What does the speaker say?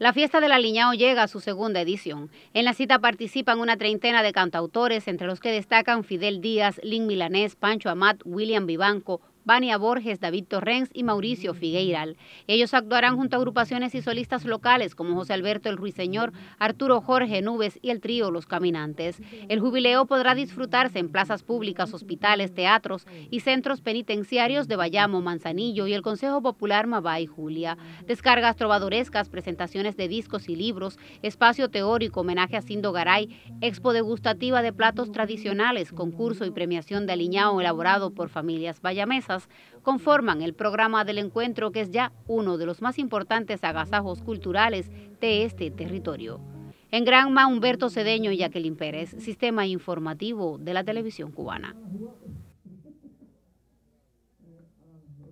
La Fiesta de la Liñao llega a su segunda edición. En la cita participan una treintena de cantautores, entre los que destacan Fidel Díaz, Lin Milanés, Pancho Amat, William Vivanco, Vania Borges, David Torrens y Mauricio Figueiral. Ellos actuarán junto a agrupaciones y solistas locales como José Alberto el Ruiseñor, Arturo Jorge Nubes y el trío Los Caminantes. El jubileo podrá disfrutarse en plazas públicas, hospitales, teatros y centros penitenciarios de Bayamo, Manzanillo y el Consejo Popular Mabá y Julia. Descargas trovadorescas, presentaciones de discos y libros, espacio teórico, homenaje a Sindo Garay, expo degustativa de platos tradicionales, concurso y premiación de aliñado elaborado por familias bayamesas conforman el programa del encuentro que es ya uno de los más importantes agasajos culturales de este territorio. En Granma, Humberto Cedeño y Jacqueline Pérez, Sistema Informativo de la Televisión Cubana.